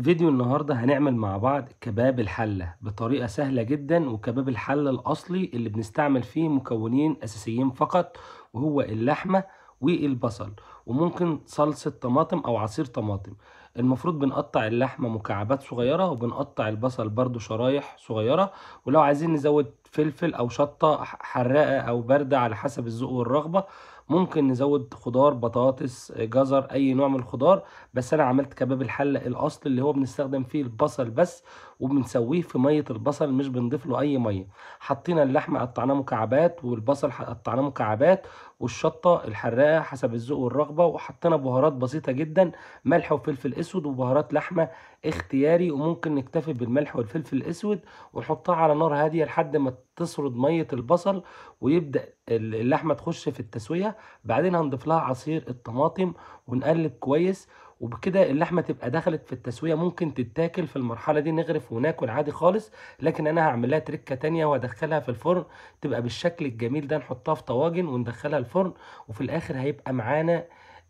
فيديو النهاردة هنعمل مع بعض كباب الحلة بطريقة سهلة جدا وكباب الحلة الأصلي اللي بنستعمل فيه مكونين أساسيين فقط وهو اللحمة والبصل وممكن صلصة طماطم أو عصير طماطم المفروض بنقطع اللحمة مكعبات صغيرة وبنقطع البصل برضو شرايح صغيرة ولو عايزين نزود فلفل أو شطة حراقة أو باردة على حسب الذوق والرغبة ممكن نزود خضار بطاطس جزر اي نوع من الخضار بس انا عملت كباب الحله الاصل اللي هو بنستخدم فيه البصل بس وبنسويه في ميه البصل مش بنضيف له اي ميه حطينا اللحمه قطعناه مكعبات والبصل قطعناه مكعبات والشطه الحراقه حسب الذوق والرغبه وحطينا بهارات بسيطه جدا ملح وفلفل اسود وبهارات لحمه اختياري وممكن نكتفي بالملح والفلفل الاسود ونحطها على نار هاديه لحد ما تسرد ميه البصل ويبدا اللحمه تخش في التسويه بعدين هنضيف لها عصير الطماطم ونقلب كويس وبكده اللحمه تبقى دخلت في التسويه ممكن تتاكل في المرحله دي نغرف وناكل عادي خالص لكن انا هعملها تركه تانية وادخلها في الفرن تبقى بالشكل الجميل ده نحطها في طواجن وندخلها الفرن وفي الاخر هيبقى معانا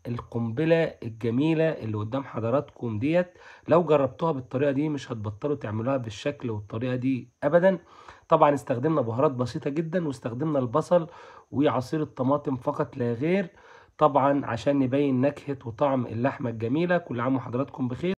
القنبله الجميله اللي قدام حضراتكم ديت لو جربتوها بالطريقه دي مش هتبطلوا تعملوها بالشكل والطريقه دي ابدا طبعا استخدمنا بهارات بسيطه جدا واستخدمنا البصل وعصير الطماطم فقط لا غير طبعا عشان نبين نكهه وطعم اللحمه الجميله كل عام وحضراتكم بخير